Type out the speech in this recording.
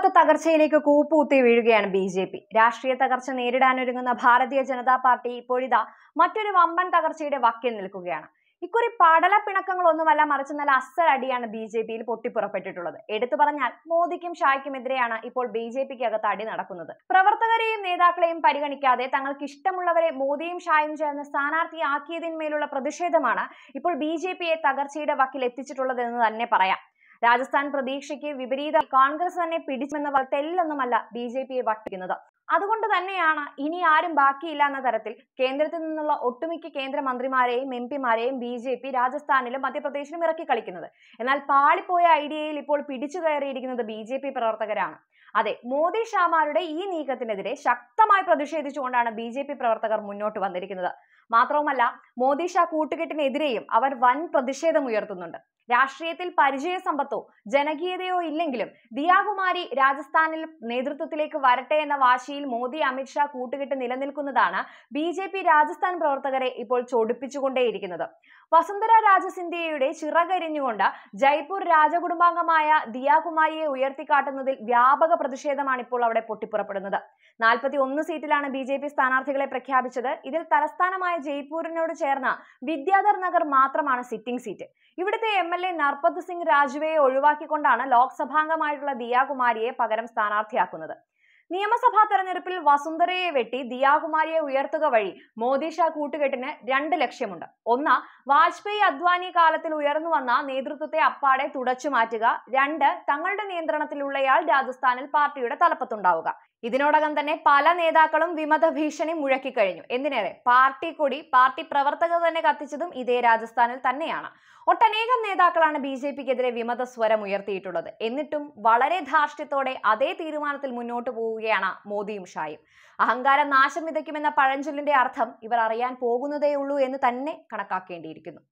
സമ്പത്ത് തകർച്ചയിലേക്ക് കൂപ്പുകുത്തി വീഴുകയാണ് B J P രാഷ്ട്രീയ തകർച്ച നേരിടാനൊരുങ്ങുന്ന ഭാരതീയ ജനതാ പാർട്ടി ഇപ്പോഴിതാ മറ്റൊരു വമ്പൻ തകർച്ചയുടെ വക്കിൽ നിൽക്കുകയാണ് ഇക്കുറി പടല ഒന്നുമല്ല മറിച്ച് നല്ല അസലടിയാണ് ബി ജെ പിയിൽ പൊട്ടിപ്പുറപ്പെട്ടിട്ടുള്ളത് എടുത്തു പറഞ്ഞാൽ മോദിക്കും എതിരെയാണ് ഇപ്പോൾ ബി ജെ പിക്ക് അകത്ത് അടി നടക്കുന്നത് പ്രവർത്തകരെയും നേതാക്കളെയും പരിഗണിക്കാതെ തങ്ങൾക്ക് ഇഷ്ടമുള്ളവരെ മോദിയും ഷായും ചേർന്ന് സ്ഥാനാർത്ഥിയാക്കിയതിന്മേലുള്ള പ്രതിഷേധമാണ് ഇപ്പോൾ ബി ജെ പിയെ തകർച്ചയുടെ വക്കിൽ എത്തിച്ചിട്ടുള്ളത് എന്ന് തന്നെ പറയാം രാജസ്ഥാൻ പ്രതീക്ഷയ്ക്ക് വിപരീത കോൺഗ്രസ് തന്നെ പിടിച്ചെന്ന തെല്ലൊന്നുമല്ല ബി ജെ പിയെ വട്ടിക്കുന്നത് അതുകൊണ്ട് തന്നെയാണ് ഇനി ആരും ബാക്കിയില്ല എന്ന തരത്തിൽ കേന്ദ്രത്തിൽ നിന്നുള്ള ഒട്ടുമിക്ക കേന്ദ്രമന്ത്രിമാരെയും എം പിമാരെയും ബി ജെ പി രാജസ്ഥാനിലും മധ്യപ്രദേശിലും ഇറക്കി കളിക്കുന്നത് എന്നാൽ പാളിപ്പോയ ഐഡിയയിൽ ഇപ്പോൾ പിടിച്ചു കയറിയിരിക്കുന്നത് ബി ജെ പി പ്രവർത്തകരാണ് അതെ മോദി ഷാമാരുടെ ഈ നീക്കത്തിനെതിരെ ശക്തമായി പ്രതിഷേധിച്ചുകൊണ്ടാണ് ബി ജെ പി പ്രവർത്തകർ മുന്നോട്ട് വന്നിരിക്കുന്നത് മാത്രവുമല്ല മോദി ഷാ കൂട്ടുകെട്ടിനെതിരെയും അവർ വൻ പ്രതിഷേധം ഉയർത്തുന്നുണ്ട് രാഷ്ട്രീയത്തിൽ പരിചയ സമ്പത്തോ ജനകീയതയോ ഇല്ലെങ്കിലും ദിയാകുമാരി രാജസ്ഥാനിൽ നേതൃത്വത്തിലേക്ക് വരട്ടെ എന്ന വാശിയിൽ മോദി അമിത്ഷാ കൂട്ടുകെട്ട് നിലനിൽക്കുന്നതാണ് ബി ജെ പി രാജസ്ഥാൻ പ്രവർത്തകരെ ഇപ്പോൾ ചൊടിപ്പിച്ചുകൊണ്ടേയിരിക്കുന്നത് വസുന്ധര രാജ സിന്ധ്യയുടെ ചിറകരിഞ്ഞുകൊണ്ട് ജയ്പൂർ രാജകുടുംബാംഗമായ ദിയാകുമാരിയെ ഉയർത്തിക്കാട്ടുന്നതിൽ വ്യാപക പ്രതിഷേധമാണ് ഇപ്പോൾ അവിടെ പൊട്ടിപ്പുറപ്പെടുന്നത് നാൽപ്പത്തി ഒന്ന് സീറ്റിലാണ് ബി ജെ പി സ്ഥാനാർത്ഥികളെ പ്രഖ്യാപിച്ചത് ഇതിൽ തലസ്ഥാനമായ ജയ്പൂരിനോട് ചേർന്ന വിദ്യാധർ നഗർ മാത്രമാണ് സിറ്റിംഗ് സീറ്റ് ഇവിടുത്തെ M L A Narpat Singh രാജുവയെ ഒഴിവാക്കിക്കൊണ്ടാണ് ലോക്സഭാംഗമായിട്ടുള്ള ദിയാകുമാരിയെ പകരം സ്ഥാനാർത്ഥിയാക്കുന്നത് നിയമസഭാ തെരഞ്ഞെടുപ്പിൽ വസുന്ധരയെ വെട്ടി ദിയാകുമാരിയെ ഉയർത്തുക വഴി മോദി ഷാ കൂട്ടുകെട്ടിന് രണ്ട് ലക്ഷ്യമുണ്ട് ഒന്ന് വാജ്പേയി അദ്വാനി കാലത്തിൽ ഉയർന്നു വന്ന നേതൃത്വത്തെ അപ്പാടെ തുടച്ചു മാറ്റുക രണ്ട് തങ്ങളുടെ നിയന്ത്രണത്തിലുള്ളയാൾ രാജസ്ഥാനിൽ പാർട്ടിയുടെ തലപ്പത്തുണ്ടാവുക ഇതിനോടകം തന്നെ പല നേതാക്കളും വിമത ഭീഷണി മുഴക്കിക്കഴിഞ്ഞു എന്തിനേറെ പാർട്ടി കൊടി പാർട്ടി പ്രവർത്തകർ തന്നെ കത്തിച്ചതും ഇതേ രാജസ്ഥാനിൽ തന്നെയാണ് ഒട്ടനേകം നേതാക്കളാണ് ബി ജെ പിക്കെതിരെ വിമത സ്വരം ഉയർത്തിയിട്ടുള്ളത് എന്നിട്ടും വളരെ ധാർഷ്ട്യത്തോടെ അതേ തീരുമാനത്തിൽ മുന്നോട്ട് പോവുക നിൽക്കുകയാണ് മോദിയും ഷായും അഹങ്കാരം നാശം വിതയ്ക്കുമെന്ന പഴഞ്ചൊല്ലിന്റെ അർത്ഥം ഇവർ അറിയാൻ പോകുന്നതേയുള്ളൂ എന്ന് തന്നെ കണക്കാക്കേണ്ടിയിരിക്കുന്നു